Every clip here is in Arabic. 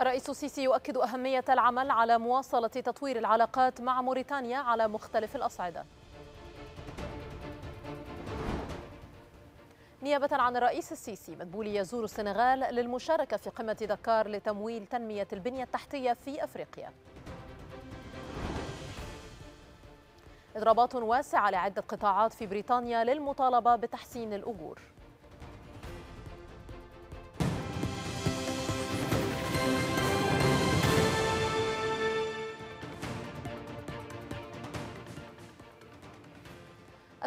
الرئيس السيسي يؤكد أهمية العمل على مواصلة تطوير العلاقات مع موريتانيا على مختلف الأصعدة نيابة عن الرئيس السيسي مدبولي يزور السنغال للمشاركة في قمة دكار لتمويل تنمية البنية التحتية في أفريقيا إضرابات واسعة لعدة قطاعات في بريطانيا للمطالبة بتحسين الأجور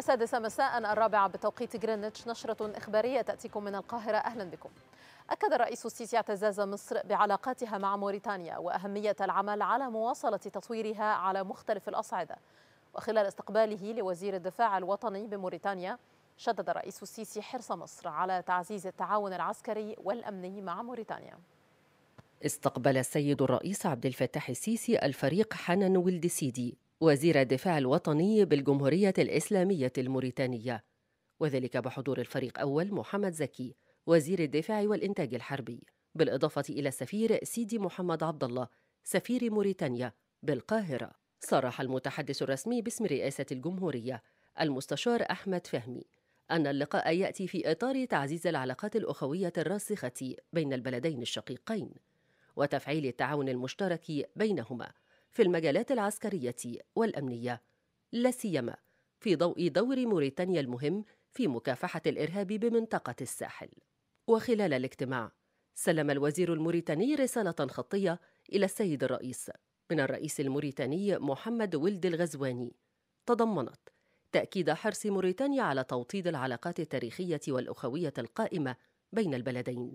السادسة مساء الرابعة بتوقيت جرينتش نشرة إخبارية تأتيكم من القاهرة أهلا بكم أكد الرئيس السيسي اعتزاز مصر بعلاقاتها مع موريتانيا وأهمية العمل على مواصلة تطويرها على مختلف الأصعدة وخلال استقباله لوزير الدفاع الوطني بموريتانيا شدد الرئيس السيسي حرص مصر على تعزيز التعاون العسكري والأمني مع موريتانيا استقبل السيد الرئيس عبد الفتاح السيسي الفريق حنن ولد سيدي وزير الدفاع الوطني بالجمهورية الإسلامية الموريتانية وذلك بحضور الفريق أول محمد زكي وزير الدفاع والإنتاج الحربي بالإضافة إلى السفير سيدي محمد عبد الله سفير موريتانيا بالقاهرة صرح المتحدث الرسمي باسم رئاسة الجمهورية المستشار أحمد فهمي أن اللقاء يأتي في إطار تعزيز العلاقات الأخوية الراسخة بين البلدين الشقيقين وتفعيل التعاون المشترك بينهما في المجالات العسكرية والأمنية لا سيما في ضوء دور موريتانيا المهم في مكافحة الإرهاب بمنطقة الساحل. وخلال الاجتماع سلم الوزير الموريتاني رسالة خطية إلى السيد الرئيس من الرئيس الموريتاني محمد ولد الغزواني تضمنت تأكيد حرص موريتانيا على توطيد العلاقات التاريخية والأخوية القائمة بين البلدين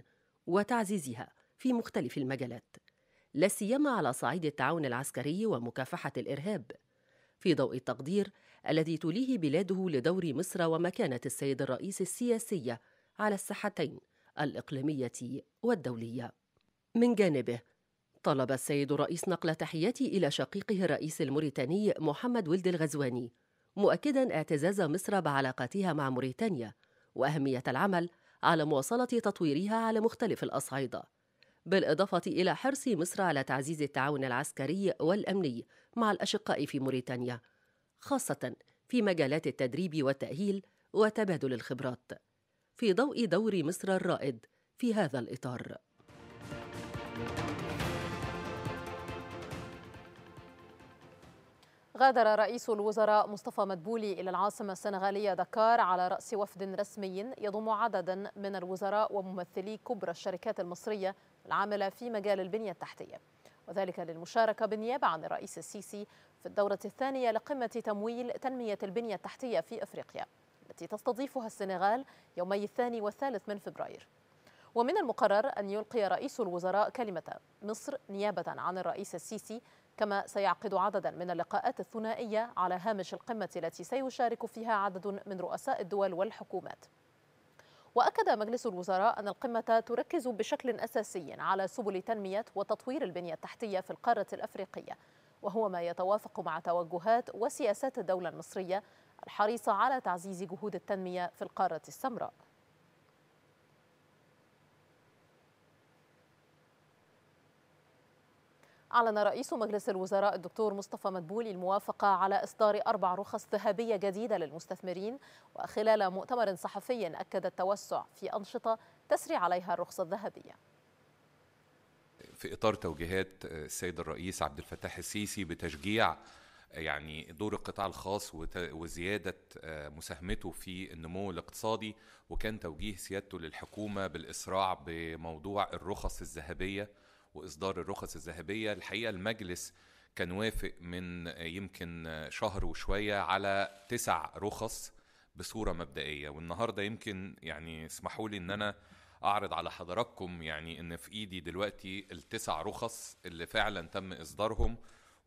وتعزيزها في مختلف المجالات لا سيما على صعيد التعاون العسكري ومكافحه الارهاب في ضوء التقدير الذي توليه بلاده لدور مصر ومكانه السيد الرئيس السياسيه على الساحتين الاقليميه والدوليه من جانبه طلب السيد الرئيس نقل تحياته الى شقيقه الرئيس الموريتاني محمد ولد الغزواني مؤكدا اعتزاز مصر بعلاقاتها مع موريتانيا واهميه العمل على مواصله تطويرها على مختلف الاصعده بالإضافة إلى حرص مصر على تعزيز التعاون العسكري والأمني مع الأشقاء في موريتانيا خاصة في مجالات التدريب والتأهيل وتبادل الخبرات في ضوء دور مصر الرائد في هذا الإطار غادر رئيس الوزراء مصطفى مدبولي إلى العاصمة السنغالية دكار على رأس وفد رسمي يضم عددا من الوزراء وممثلي كبرى الشركات المصرية العاملة في مجال البنية التحتية وذلك للمشاركة بالنيابة عن الرئيس السيسي في الدورة الثانية لقمة تمويل تنمية البنية التحتية في أفريقيا التي تستضيفها السنغال يومي الثاني والثالث من فبراير ومن المقرر أن يلقي رئيس الوزراء كلمة مصر نيابة عن الرئيس السيسي كما سيعقد عددا من اللقاءات الثنائية على هامش القمة التي سيشارك فيها عدد من رؤساء الدول والحكومات وأكد مجلس الوزراء أن القمة تركز بشكل أساسي على سبل تنمية وتطوير البنية التحتية في القارة الأفريقية وهو ما يتوافق مع توجهات وسياسات الدولة المصرية الحريصة على تعزيز جهود التنمية في القارة السمراء أعلن رئيس مجلس الوزراء الدكتور مصطفى مدبولي الموافقة على إصدار أربع رخص ذهبية جديدة للمستثمرين وخلال مؤتمر صحفي أكد التوسع في أنشطة تسري عليها الرخصة الذهبية في إطار توجيهات آه، السيد الرئيس عبد الفتاح السيسي بتشجيع آه، يعني دور القطاع الخاص وزيادة آه، مساهمته في النمو الاقتصادي وكان توجيه سيادته للحكومة بالإسراع بموضوع الرخص الذهبية واصدار الرخص الذهبيه الحقيقه المجلس كان وافق من يمكن شهر وشويه على تسع رخص بصوره مبدئيه والنهارده يمكن يعني اسمحوا لي ان انا اعرض على حضراتكم يعني ان في ايدي دلوقتي التسع رخص اللي فعلا تم اصدارهم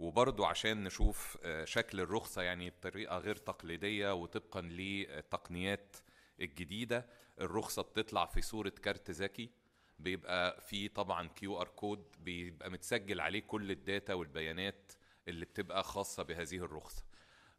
وبرضو عشان نشوف آه، شكل الرخصة يعني بطريقة غير تقليدية وطبقا للتقنيات الجديدة الرخصة بتطلع في صورة كارت ذكي بيبقى في طبعا كيو ار كود بيبقى متسجل عليه كل الداتا والبيانات اللي بتبقى خاصه بهذه الرخصه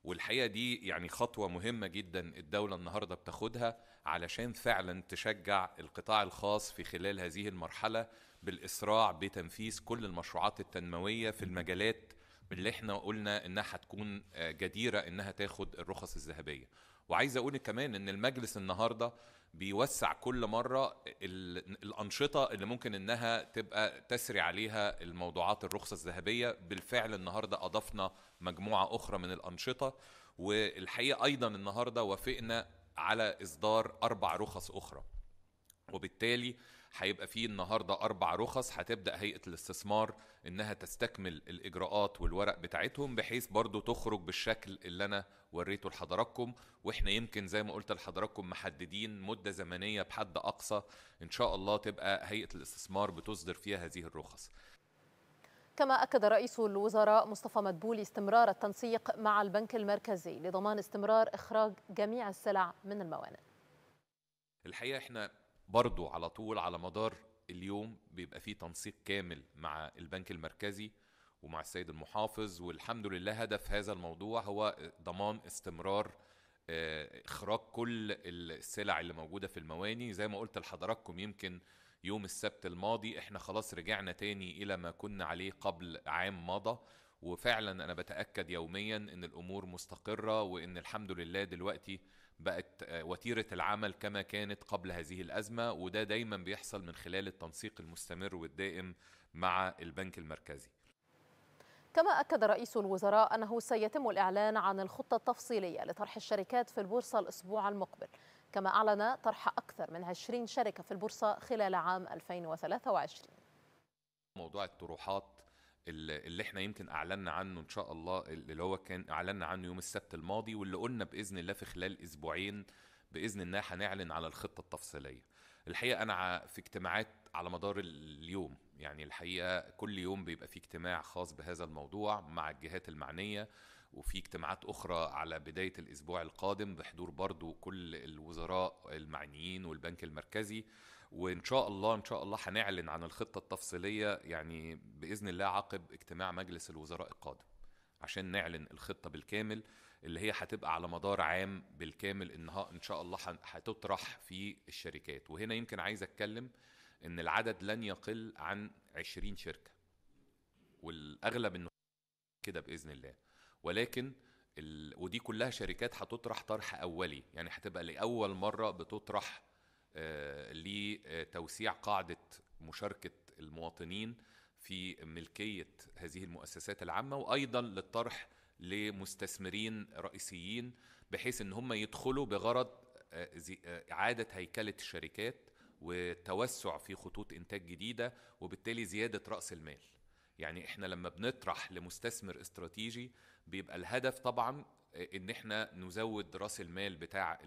والحقيقه دي يعني خطوه مهمه جدا الدوله النهارده بتاخدها علشان فعلا تشجع القطاع الخاص في خلال هذه المرحله بالاسراع بتنفيذ كل المشروعات التنمويه في المجالات اللي احنا قلنا انها هتكون جديره انها تاخد الرخص الذهبيه وعايز اقول كمان ان المجلس النهارده بيوسع كل مره الانشطه اللي ممكن انها تبقى تسري عليها الموضوعات الرخصه الذهبيه بالفعل النهارده اضفنا مجموعه اخرى من الانشطه والحقيقه ايضا النهارده وافقنا على اصدار اربع رخص اخرى وبالتالي هيبقى فيه النهارده اربع رخص هتبدا هيئه الاستثمار انها تستكمل الاجراءات والورق بتاعتهم بحيث برضو تخرج بالشكل اللي انا وريته لحضراتكم واحنا يمكن زي ما قلت لحضراتكم محددين مده زمنيه بحد اقصى ان شاء الله تبقى هيئه الاستثمار بتصدر فيها هذه الرخص كما أكد رئيس الوزراء مصطفى مدبولي استمرار التنسيق مع البنك المركزي لضمان استمرار إخراج جميع السلع من الموانئ الحقيقة احنا برضو على طول على مدار اليوم بيبقى فيه تنسيق كامل مع البنك المركزي ومع السيد المحافظ والحمد لله هدف هذا الموضوع هو ضمان استمرار آه، اخراج كل السلع اللي موجوده في المواني زي ما قلت لحضراتكم يمكن يوم السبت الماضي احنا خلاص رجعنا تاني الى ما كنا عليه قبل عام مضى وفعلا انا بتاكد يوميا ان الامور مستقره وان الحمد لله دلوقتي بقت آه، وتيره العمل كما كانت قبل هذه الازمه وده دايما بيحصل من خلال التنسيق المستمر والدائم مع البنك المركزي كما أكد رئيس الوزراء أنه سيتم الإعلان عن الخطة التفصيلية لطرح الشركات في البورصة الأسبوع المقبل كما أعلن طرح أكثر من 20 شركة في البورصة خلال عام 2023 موضوع الطروحات اللي احنا يمكن اعلنا عنه ان شاء الله اللي هو كان اعلنا عنه يوم السبت الماضي واللي قلنا باذن الله في خلال اسبوعين باذن الله هنعلن على الخطه التفصيليه. الحقيقه انا في اجتماعات على مدار اليوم يعني الحقيقه كل يوم بيبقى في اجتماع خاص بهذا الموضوع مع الجهات المعنيه وفي اجتماعات اخرى على بدايه الاسبوع القادم بحضور برضو كل الوزراء المعنيين والبنك المركزي وان شاء الله ان شاء الله هنعلن عن الخطه التفصيليه يعني باذن الله عقب اجتماع مجلس الوزراء القادم عشان نعلن الخطه بالكامل اللي هي هتبقى على مدار عام بالكامل انها ان شاء الله هتطرح في الشركات وهنا يمكن عايز اتكلم ان العدد لن يقل عن 20 شركه والاغلب انه كده باذن الله ولكن ال... ودي كلها شركات هتطرح طرح اولي يعني هتبقى لاول مره بتطرح آه، لتوسيع قاعده مشاركه المواطنين في ملكيه هذه المؤسسات العامه وايضا للطرح لمستثمرين رئيسيين بحيث ان هم يدخلوا بغرض آه، آه، اعاده هيكله الشركات وتوسع في خطوط انتاج جديده وبالتالي زياده راس المال يعني احنا لما بنطرح لمستثمر استراتيجي بيبقى الهدف طبعا ان احنا نزود راس المال بتاع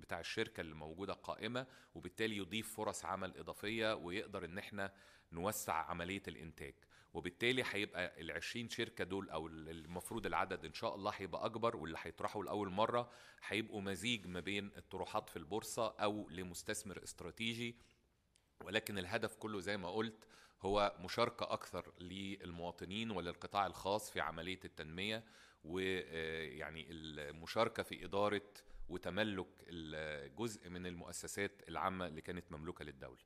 بتاع الشركه اللي موجوده قائمه وبالتالي يضيف فرص عمل اضافيه ويقدر ان احنا نوسع عمليه الانتاج وبالتالي هيبقى ال 20 شركه دول او المفروض العدد ان شاء الله هيبقى اكبر واللي هيطرحوا لاول مره هيبقوا مزيج ما بين الطروحات في البورصه او لمستثمر استراتيجي ولكن الهدف كله زي ما قلت هو مشاركة أكثر للمواطنين وللقطاع الخاص في عملية التنمية ويعني آه، المشاركة في إدارة وتملك الجزء من المؤسسات العامة اللي كانت مملوكة للدولة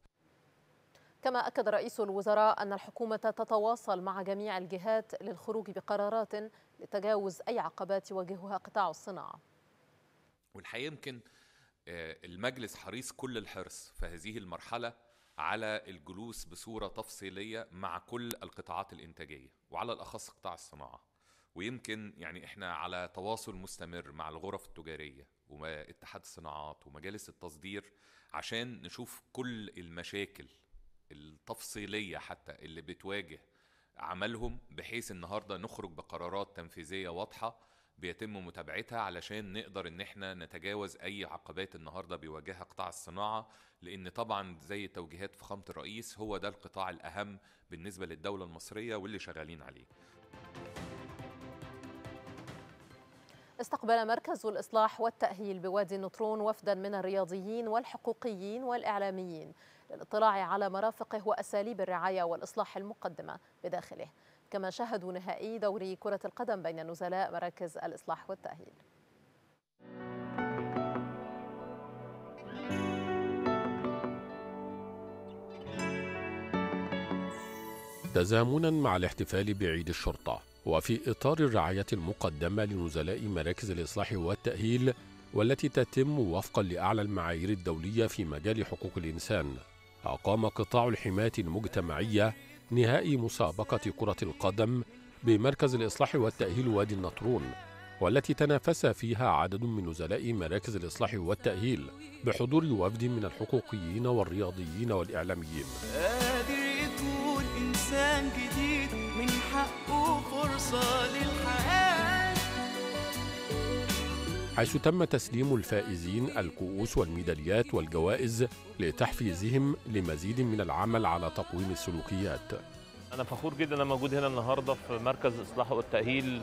كما أكد رئيس الوزراء أن الحكومة تتواصل مع جميع الجهات للخروج بقرارات لتجاوز أي عقبات يواجهها قطاع الصناعة والحقيقة يمكن آه، المجلس حريص كل الحرص في هذه المرحلة على الجلوس بصوره تفصيليه مع كل القطاعات الانتاجيه وعلى الاخص قطاع الصناعه ويمكن يعني احنا على تواصل مستمر مع الغرف التجاريه واتحاد الصناعات ومجالس التصدير عشان نشوف كل المشاكل التفصيليه حتى اللي بتواجه عملهم بحيث النهارده نخرج بقرارات تنفيذيه واضحه بيتم متابعتها علشان نقدر ان احنا نتجاوز اي عقبات النهارده بيواجهها قطاع الصناعه لان طبعا زي التوجيهات فخامه الرئيس هو ده القطاع الاهم بالنسبه للدوله المصريه واللي شغالين عليه. استقبل مركز الإصلاح والتأهيل بوادي النطرون وفدا من الرياضيين والحقوقيين والإعلاميين للاطلاع على مرافقه وأساليب الرعاية والإصلاح المقدمة بداخله كما شاهدوا نهائي دوري كرة القدم بين نزلاء مراكز الإصلاح والتأهيل تزامنا مع الاحتفال بعيد الشرطة وفي إطار الرعاية المقدمة لنزلاء مراكز الإصلاح والتأهيل والتي تتم وفقا لأعلى المعايير الدولية في مجال حقوق الإنسان أقام قطاع الحماية المجتمعية نهائي مسابقة كرة القدم بمركز الإصلاح والتأهيل وادي النطرون والتي تنافس فيها عدد من نزلاء مراكز الإصلاح والتأهيل بحضور وفد من الحقوقيين والرياضيين والإعلاميين قادر يكون إنسان جديد من حقه فرصة للحياة حيث تم تسليم الفائزين الكؤوس والميداليات والجوائز لتحفيزهم لمزيد من العمل على تقويم السلوكيات أنا فخور جدا أنا موجود هنا النهاردة في مركز إصلاح والتأهيل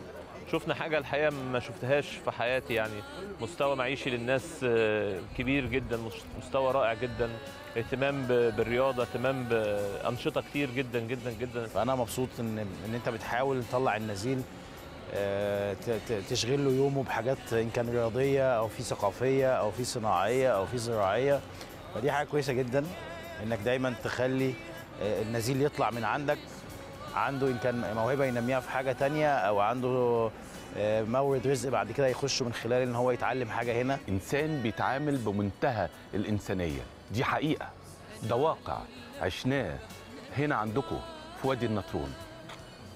شفنا حاجة الحقيقة ما شفتهاش في حياتي يعني مستوى معيشي للناس آه، كبير جدا مستوى رائع جدا اهتمام بالرياضة اهتمام بأنشطة كتير جدا جدا جدا فأنا مبسوط إن إن أنت بتحاول تطلع النزيل آه، تشغل له يومه بحاجات ان كان رياضيه او في ثقافيه او في صناعيه او في زراعيه فدي حاجه كويسه جدا انك دايما تخلي آه، النزيل يطلع من عندك عنده ان كان موهبه ينميها في حاجه تانية او عنده آه، مورد رزق بعد كده يخش من خلال ان هو يتعلم حاجه هنا انسان بيتعامل بمنتهى الانسانيه دي حقيقه ده واقع عشناه هنا عندكم في وادي النطرون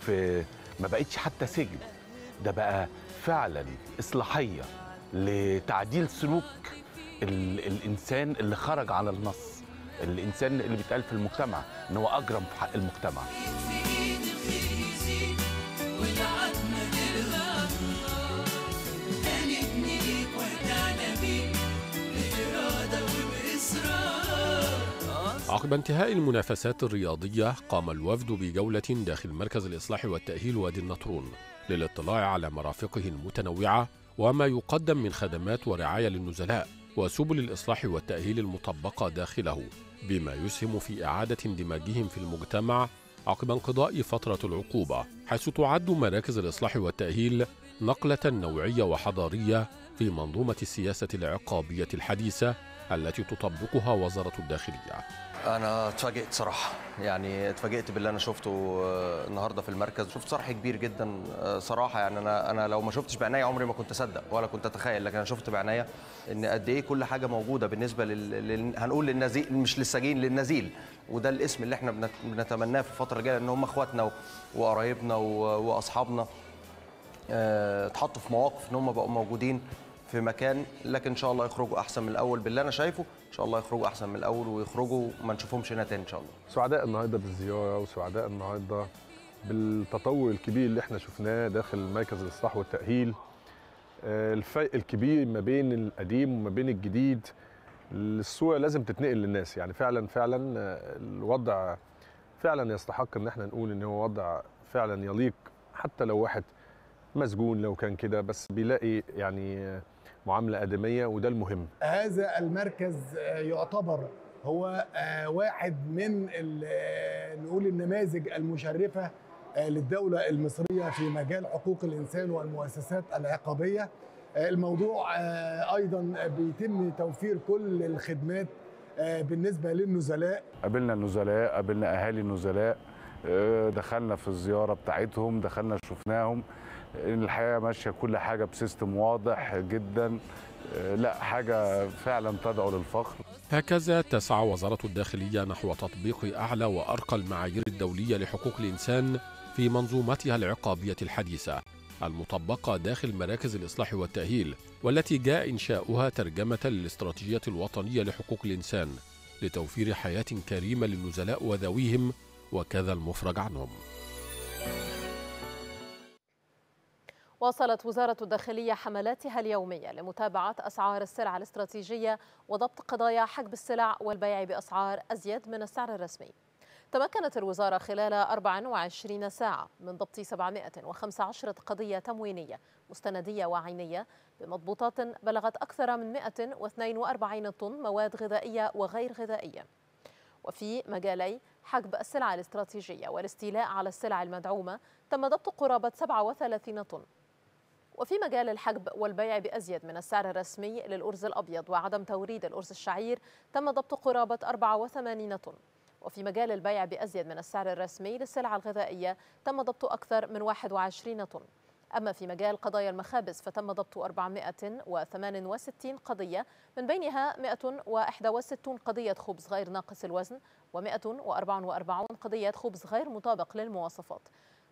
في ما بقتش حتى سجن ده بقى فعلا إصلاحية لتعديل سلوك ال الإنسان اللي خرج على النص الإنسان اللي بيتقال في المجتمع إن هو أجرم في حق المجتمع عقب انتهاء المنافسات الرياضية قام الوفد بجولة داخل مركز الإصلاح والتأهيل وادي النطرون للاطلاع على مرافقه المتنوعة وما يقدم من خدمات ورعاية للنزلاء وسبل الإصلاح والتأهيل المطبقة داخله بما يسهم في إعادة اندماجهم في المجتمع عقب انقضاء فترة العقوبة حيث تعد مراكز الإصلاح والتأهيل نقلة نوعية وحضارية في منظومة السياسة العقابية الحديثة التي تطبقها وزارة الداخلية انا اتفاجئت صراحه يعني اتفاجئت باللي انا شفته آه، النهارده في المركز شفت صرح كبير جدا آه، صراحه يعني انا انا لو ما شفتش بعناية عمري ما كنت اصدق ولا كنت اتخيل لكن انا شفت بعناية ان قد ايه كل حاجه موجوده بالنسبه لل... لل... هنقول للنزيل مش للسجين للنزيل وده الاسم اللي احنا بنت... بنتمناه في الفتره الجايه لان هم اخواتنا و... وقرايبنا و... واصحابنا آه، اتحطوا في مواقف ان هم بقوا موجودين في مكان لكن ان شاء الله يخرجوا احسن من الاول باللي انا شايفه ان شاء الله يخرجوا احسن من الاول ويخرجوا ما نشوفهمش هنا تاني ان شاء الله سعداء النهارده بالزياره وسعداء النهارده بالتطور الكبير اللي احنا شفناه داخل مركز الاصلاح والتاهيل آه، الفرق الكبير ما بين القديم وما بين الجديد الصوره لازم تتنقل للناس يعني فعلا فعلا آه، الوضع فعلا يستحق ان احنا نقول ان هو وضع فعلا يليق حتى لو واحد مسجون لو كان كده بس بيلاقي يعني آه، معامله ادميه وده المهم هذا المركز آه، يعتبر هو آه، واحد من آه، نقول النماذج المشرفه للدوله المصريه في مجال حقوق الانسان والمؤسسات العقابيه الموضوع ايضا بيتم توفير كل الخدمات بالنسبه للنزلاء قابلنا النزلاء قابلنا اهالي النزلاء دخلنا في الزياره بتاعتهم دخلنا شفناهم الحياه ماشيه كل حاجه بسيستم واضح جدا آه، لا حاجه فعلا تدعو للفخر هكذا تسعى وزاره الداخليه نحو تطبيق اعلى وارقى المعايير الدوليه لحقوق الانسان في منظومتها العقابيه الحديثه المطبقه داخل مراكز الاصلاح والتاهيل والتي جاء انشاؤها ترجمه للاستراتيجيه الوطنيه لحقوق الانسان لتوفير حياه كريمه للنزلاء وذويهم وكذا المفرج عنهم واصلت وزارة الداخلية حملاتها اليومية لمتابعة أسعار السلع الاستراتيجية وضبط قضايا حجب السلع والبيع بأسعار أزيد من السعر الرسمي تمكنت الوزارة خلال 24 ساعة من ضبط 715 قضية تموينية مستندية وعينية بمضبوطات بلغت أكثر من 142 طن مواد غذائية وغير غذائية وفي مجالي حجب السلع الاستراتيجية والاستيلاء على السلع المدعومة تم ضبط قرابة 37 طن وفي مجال الحجب والبيع بأزيد من السعر الرسمي للأرز الأبيض وعدم توريد الأرز الشعير تم ضبط قرابة 84 طن وفي مجال البيع بأزيد من السعر الرسمي للسلع الغذائية تم ضبط أكثر من 21 طن أما في مجال قضايا المخابز فتم ضبط 468 قضية من بينها 161 قضية خبز غير ناقص الوزن و144 قضية خبز غير مطابق للمواصفات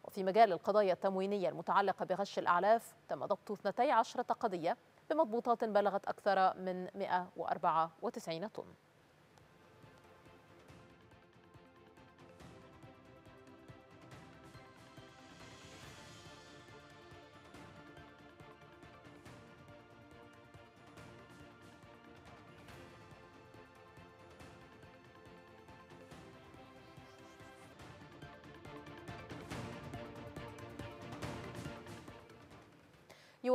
وفي مجال القضايا التموينية المتعلقة بغش الأعلاف تم ضبط 12 قضية بمضبوطات بلغت أكثر من 194 طن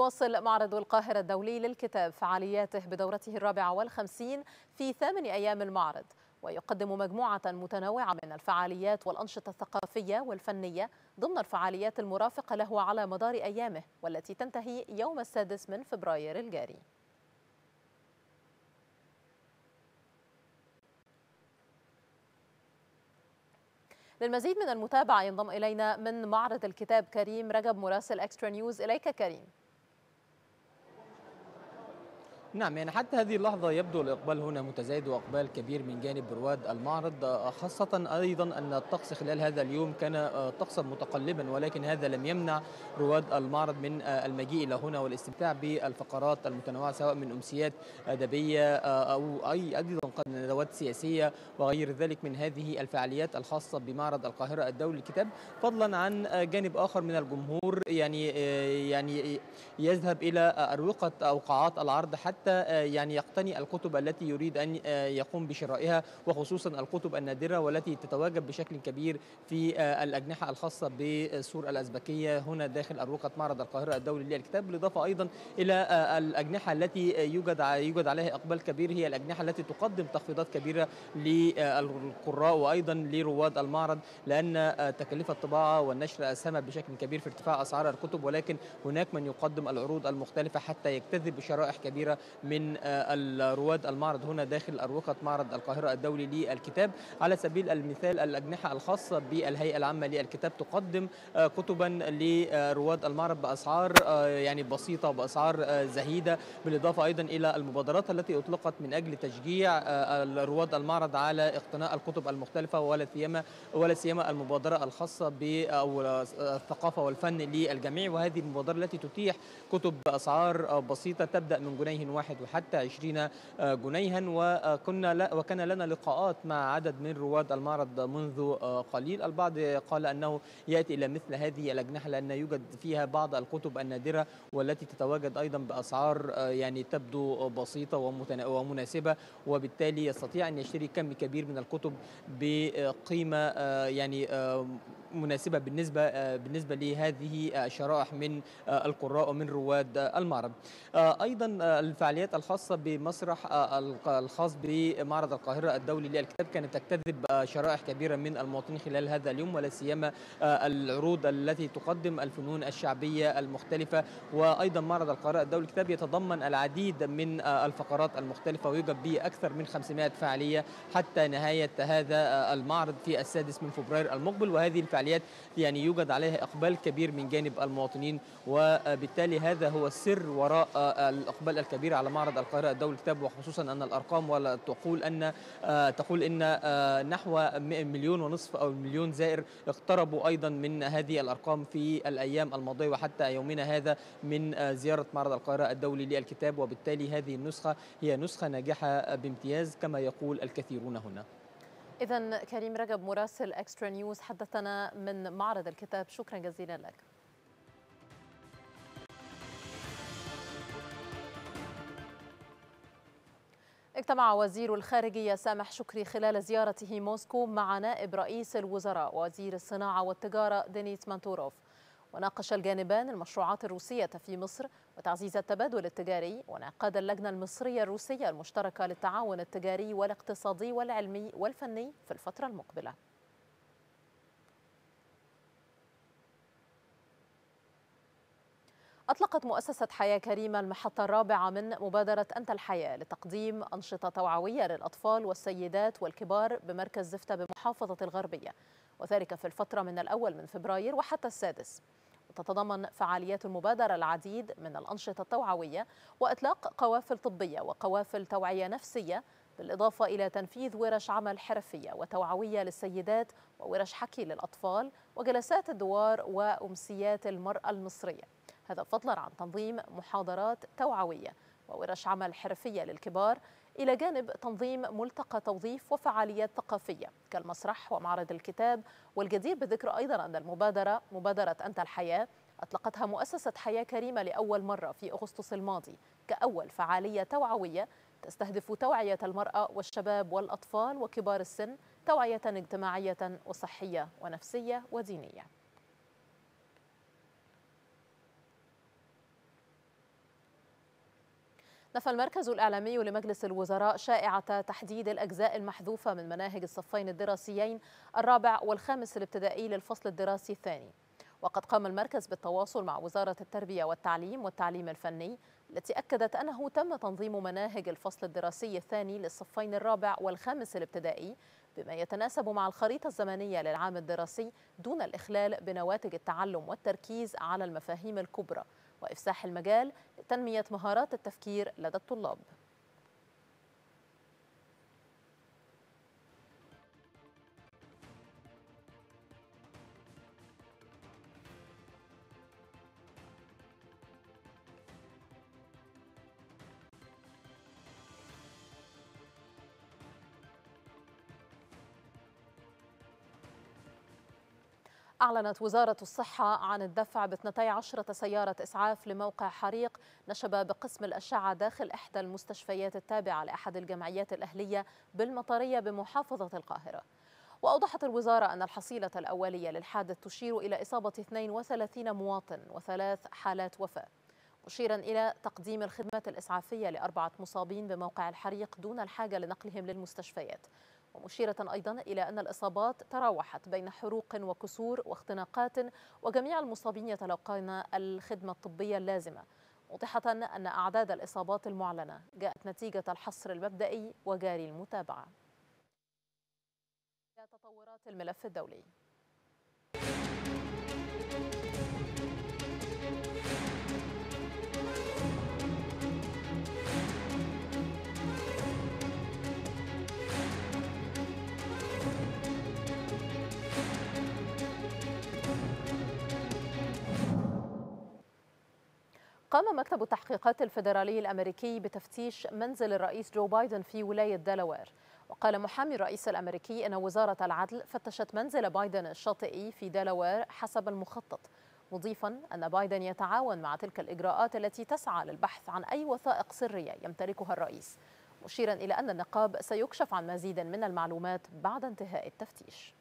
يواصل معرض القاهرة الدولي للكتاب فعالياته بدورته الرابعة والخمسين في ثامن أيام المعرض ويقدم مجموعة متنوعة من الفعاليات والأنشطة الثقافية والفنية ضمن الفعاليات المرافقة له على مدار أيامه والتي تنتهي يوم السادس من فبراير الجاري للمزيد من المتابعة ينضم إلينا من معرض الكتاب كريم رجب مراسل أكسترا نيوز إليك كريم نعم يعني حتى هذه اللحظة يبدو الإقبال هنا متزايد وإقبال كبير من جانب رواد المعرض خاصة أيضا أن الطقس خلال هذا اليوم كان آه، طقسا متقلبا ولكن هذا لم يمنع رواد المعرض من آه، المجيء إلى هنا والاستمتاع بالفقرات المتنوعة سواء من أمسيات أدبية آه، أو أي أيضا قد ندوات سياسية وغير ذلك من هذه الفعاليات الخاصة بمعرض القاهرة الدولي للكتاب فضلا عن جانب آخر من الجمهور يعني يعني يذهب إلى أروقة أوقاعات العرض حتى حتى آه، يعني يقتني الكتب التي يريد أن آه، يقوم بشرائها وخصوصا الكتب النادرة والتي تتواجد بشكل كبير في آه، الأجنحة الخاصة بسور الأزبكية هنا داخل أروقة معرض القاهرة الدولي للكتاب بالإضافة أيضا إلى الأجنحة التي يوجد يوجد عليها إقبال كبير هي الأجنحة التي تقدم تخفيضات كبيرة للقراء وأيضا لرواد المعرض لأن تكلفة الطباعة والنشر أسهمت بشكل كبير في ارتفاع أسعار الكتب ولكن هناك من يقدم العروض المختلفة حتى يجتذب شرائح كبيرة من آه، الرواد المعرض هنا داخل أروقة معرض القاهرة الدولي للكتاب على سبيل المثال الأجنحة الخاصة بالهيئة العامة للكتاب تقدم آه، كتبا لرواد المعرض بأسعار آه، يعني بسيطة بأسعار زهيدة بالإضافة أيضا إلى المبادرات التي أطلقت من أجل تشجيع رواد المعرض على اقتناء الكتب المختلفة ولا سيما ولا سيما المبادرة الخاصة ب أو الثقافة والفن للجميع وهذه المبادرة التي تتيح كتب بأسعار بسيطة تبدأ من جنيه واحد واحد وحتى عشرين آه، جنيها وكنا وكان لنا لقاءات مع عدد من رواد المعرض منذ آه، قليل البعض قال أنه يأتي إلى مثل هذه الأجنحة لأن يوجد فيها بعض الكتب النادرة والتي تتواجد أيضا بأسعار آه، يعني تبدو بسيطة ومناسبة وبالتالي يستطيع أن يشتري كم كبير من الكتب بقيمة يعني مناسبه بالنسبه آه، بالنسبه لهذه الشرائح آه، من آه، القراء ومن رواد المعرض. ايضا الفعاليات الخاصه بمسرح الخاص بمعرض القاهره الدولي للكتاب كانت تجتذب شرائح كبيره من المواطنين خلال هذا اليوم ولا سيما العروض التي تقدم الفنون الشعبيه المختلفه وايضا معرض القراء الدولي للكتاب يتضمن العديد من الفقرات المختلفه ويوجد به اكثر من 500 فعاليه حتى نهايه هذا المعرض في السادس من فبراير المقبل وهذه الفعاليات الفعاليات يعني يوجد عليها إقبال كبير من جانب المواطنين وبالتالي هذا هو السر وراء آه، الإقبال الكبير على معرض القاهرة الدولي للكتاب وخصوصا أن الأرقام ولا تقول أن آه، تقول أن آه، نحو مليون ونصف أو مليون زائر اقتربوا أيضا من هذه الأرقام في الأيام الماضية وحتى يومنا هذا من زيارة معرض القاهرة الدولي للكتاب وبالتالي هذه النسخة هي نسخة ناجحة بامتياز كما يقول الكثيرون هنا إذا كريم رجب مراسل اكسترا نيوز حدثنا من معرض الكتاب شكرا جزيلا لك. اجتمع وزير الخارجية سامح شكري خلال زيارته موسكو مع نائب رئيس الوزراء وزير الصناعة والتجارة دينيس مانتوروف وناقش الجانبان المشروعات الروسية في مصر وتعزيز التبادل التجاري وانعقاد اللجنة المصرية الروسية المشتركة للتعاون التجاري والاقتصادي والعلمي والفني في الفترة المقبلة أطلقت مؤسسة حياة كريمة المحطة الرابعة من مبادرة أنت الحياة لتقديم أنشطة توعوية للأطفال والسيدات والكبار بمركز زفتة بمحافظة الغربية وذلك في الفترة من الأول من فبراير وحتى السادس تتضمن فعاليات المبادرة العديد من الأنشطة التوعوية وإطلاق قوافل طبية وقوافل توعية نفسية بالإضافة إلى تنفيذ ورش عمل حرفية وتوعوية للسيدات وورش حكي للأطفال وجلسات الدوار وأمسيات المرأة المصرية هذا فضلا عن تنظيم محاضرات توعوية وورش عمل حرفية للكبار إلى جانب تنظيم ملتقى توظيف وفعاليات ثقافية كالمسرح ومعرض الكتاب والجدير بالذكر أيضا أن المبادرة مبادرة أنت الحياة أطلقتها مؤسسة حياة كريمة لأول مرة في أغسطس الماضي كأول فعالية توعوية تستهدف توعية المرأة والشباب والأطفال وكبار السن توعية اجتماعية وصحية ونفسية ودينية نفى المركز الإعلامي لمجلس الوزراء شائعة تحديد الأجزاء المحذوفة من مناهج الصفين الدراسيين الرابع والخامس الابتدائي للفصل الدراسي الثاني وقد قام المركز بالتواصل مع وزارة التربية والتعليم والتعليم الفني التي أكدت أنه تم تنظيم مناهج الفصل الدراسي الثاني للصفين الرابع والخامس الابتدائي بما يتناسب مع الخريطة الزمنية للعام الدراسي دون الإخلال بنواتج التعلم والتركيز على المفاهيم الكبرى وإفساح المجال لتنمية مهارات التفكير لدى الطلاب أعلنت وزارة الصحة عن الدفع ب 12 سيارة إسعاف لموقع حريق نشب بقسم الأشعة داخل إحدى المستشفيات التابعة لأحد الجمعيات الأهلية بالمطرية بمحافظة القاهرة. وأوضحت الوزارة أن الحصيلة الأولية للحادث تشير إلى إصابة 32 مواطن وثلاث حالات وفاة. مشيرا إلى تقديم الخدمات الإسعافية لأربعة مصابين بموقع الحريق دون الحاجة لنقلهم للمستشفيات ومشيرة أيضا إلى أن الإصابات تراوحت بين حروق وكسور واختناقات وجميع المصابين يتلقون الخدمة الطبية اللازمة موضحة أن أعداد الإصابات المعلنة جاءت نتيجة الحصر المبدئي وجاري المتابعة تطورات الملف الدولي قام مكتب التحقيقات الفيدرالي الأمريكي بتفتيش منزل الرئيس جو بايدن في ولاية دلوير وقال محامي الرئيس الأمريكي أن وزارة العدل فتشت منزل بايدن الشاطئي في دلوير حسب المخطط مضيفا أن بايدن يتعاون مع تلك الإجراءات التي تسعى للبحث عن أي وثائق سرية يمتلكها الرئيس مشيرا إلى أن النقاب سيكشف عن مزيد من المعلومات بعد انتهاء التفتيش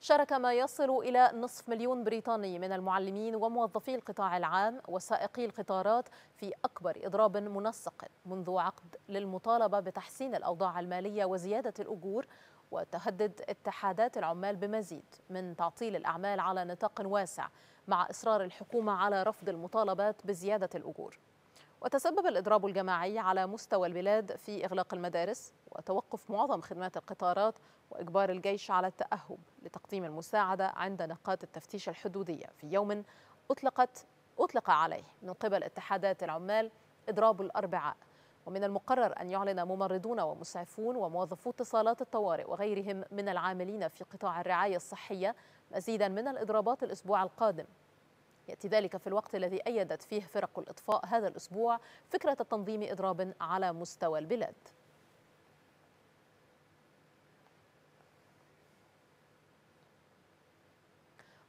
شارك ما يصل إلى نصف مليون بريطاني من المعلمين وموظفي القطاع العام وسائقي القطارات في أكبر إضراب منسق منذ عقد للمطالبة بتحسين الأوضاع المالية وزيادة الأجور وتهدد اتحادات العمال بمزيد من تعطيل الأعمال على نطاق واسع مع إصرار الحكومة على رفض المطالبات بزيادة الأجور وتسبب الإضراب الجماعي على مستوى البلاد في إغلاق المدارس وتوقف معظم خدمات القطارات وإجبار الجيش على التأهب لتقديم المساعدة عند نقاط التفتيش الحدودية في يوم أطلقت أطلق عليه من قبل اتحادات العمال إضراب الأربعاء ومن المقرر أن يعلن ممرضون ومسعفون وموظفو اتصالات الطوارئ وغيرهم من العاملين في قطاع الرعاية الصحية مزيدا من الإضرابات الأسبوع القادم يأتي ذلك في الوقت الذي أيدت فيه فرق الإطفاء هذا الأسبوع فكرة تنظيم إضراب على مستوى البلاد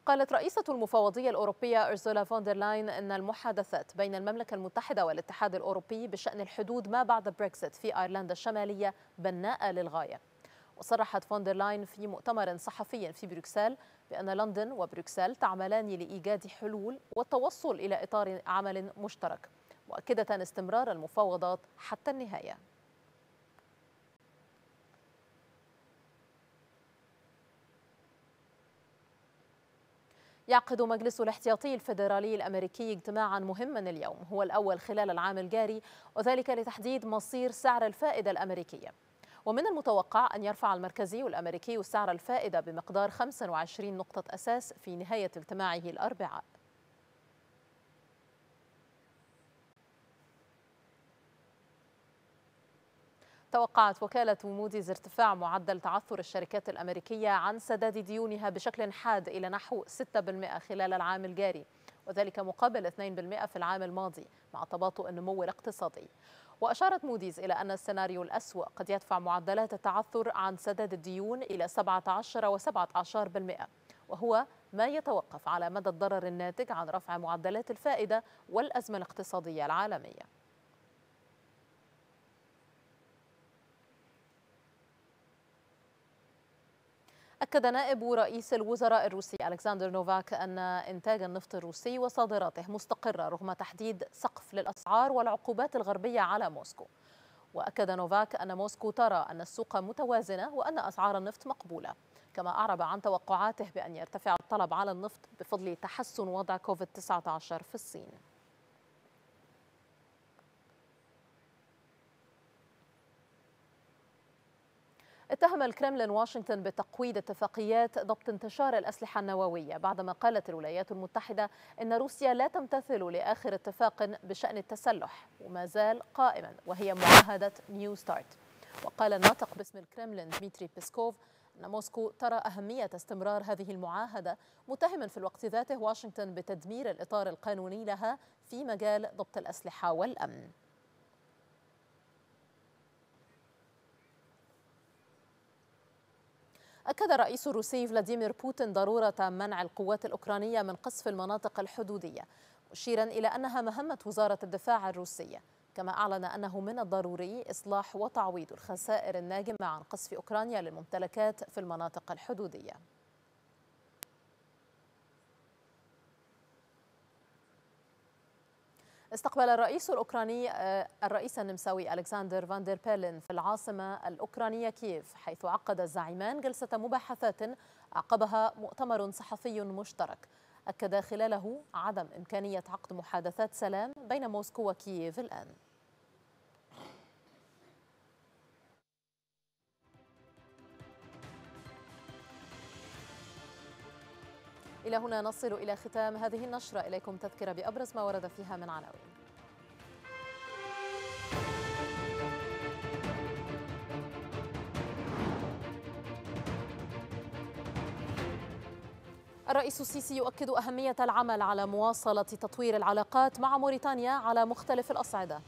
قالت رئيسة المفوضية الأوروبية أرزولا فوندرلاين لاين أن المحادثات بين المملكة المتحدة والاتحاد الأوروبي بشأن الحدود ما بعد بريكسيت في أيرلندا الشمالية بناءة للغاية وصرحت فوندرلاين لاين في مؤتمر صحفي في بروكسل بأن لندن وبروكسل تعملان لإيجاد حلول والتوصل إلى إطار عمل مشترك مؤكدة استمرار المفاوضات حتى النهاية يعقد مجلس الاحتياطي الفيدرالي الأمريكي اجتماعا مهما اليوم هو الأول خلال العام الجاري وذلك لتحديد مصير سعر الفائدة الأمريكية ومن المتوقع أن يرفع المركزي الأمريكي سعر الفائدة بمقدار 25 نقطة أساس في نهاية اجتماعه الأربعاء توقعت وكالة موديز ارتفاع معدل تعثر الشركات الأمريكية عن سداد ديونها بشكل حاد إلى نحو 6% خلال العام الجاري وذلك مقابل 2% في العام الماضي مع تباطؤ النمو الاقتصادي وأشارت موديز إلى أن السيناريو الأسوأ قد يدفع معدلات التعثر عن سداد الديون إلى 17 و 17% وهو ما يتوقف على مدى الضرر الناتج عن رفع معدلات الفائدة والأزمة الاقتصادية العالمية أكد نائب رئيس الوزراء الروسي ألكسندر نوفاك أن إنتاج النفط الروسي وصادراته مستقرة رغم تحديد سقف للأسعار والعقوبات الغربية على موسكو وأكد نوفاك أن موسكو ترى أن السوق متوازنة وأن أسعار النفط مقبولة كما أعرب عن توقعاته بأن يرتفع الطلب على النفط بفضل تحسن وضع كوفيد-19 في الصين اتهم الكرملين واشنطن بتقويض اتفاقيات ضبط انتشار الأسلحة النووية بعدما قالت الولايات المتحدة أن روسيا لا تمتثل لآخر اتفاق بشأن التسلح وما زال قائما وهي معاهدة نيو ستارت وقال الناطق باسم الكرملين ديمتري بيسكوف أن موسكو ترى أهمية استمرار هذه المعاهدة متهما في الوقت ذاته واشنطن بتدمير الإطار القانوني لها في مجال ضبط الأسلحة والأمن أكد الرئيس الروسي فلاديمير بوتين ضرورة منع القوات الأوكرانية من قصف المناطق الحدودية مشيرا إلى أنها مهمة وزارة الدفاع الروسية كما أعلن أنه من الضروري إصلاح وتعويض الخسائر الناجمة عن قصف أوكرانيا للممتلكات في المناطق الحدودية استقبل الرئيس الأوكراني آه، الرئيس النمساوي ألكسندر فاندر بيرلين في العاصمة الأوكرانية كييف حيث عقد الزعيمان جلسة مباحثات عقبها مؤتمر صحفي مشترك أكد خلاله عدم إمكانية عقد محادثات سلام بين موسكو وكييف الآن إلى هنا نصل إلى ختام هذه النشرة إليكم تذكرة بأبرز ما ورد فيها من عناوين الرئيس السيسي يؤكد أهمية العمل على مواصلة تطوير العلاقات مع موريتانيا على مختلف الأصعدة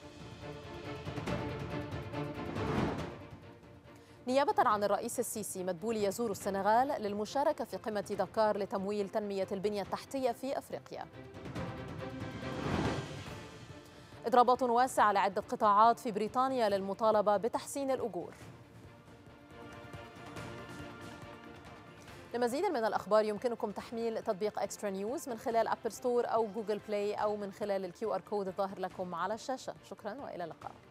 نيابة عن الرئيس السيسي مدبولي يزور السنغال للمشاركة في قمة دكار لتمويل تنمية البنية التحتية في أفريقيا إضرابات واسعة لعدة قطاعات في بريطانيا للمطالبة بتحسين الأجور لمزيد من الأخبار يمكنكم تحميل تطبيق إكسترا نيوز من خلال أبل ستور أو جوجل بلاي أو من خلال الكيو آر كود الظاهر لكم على الشاشة شكرا وإلى اللقاء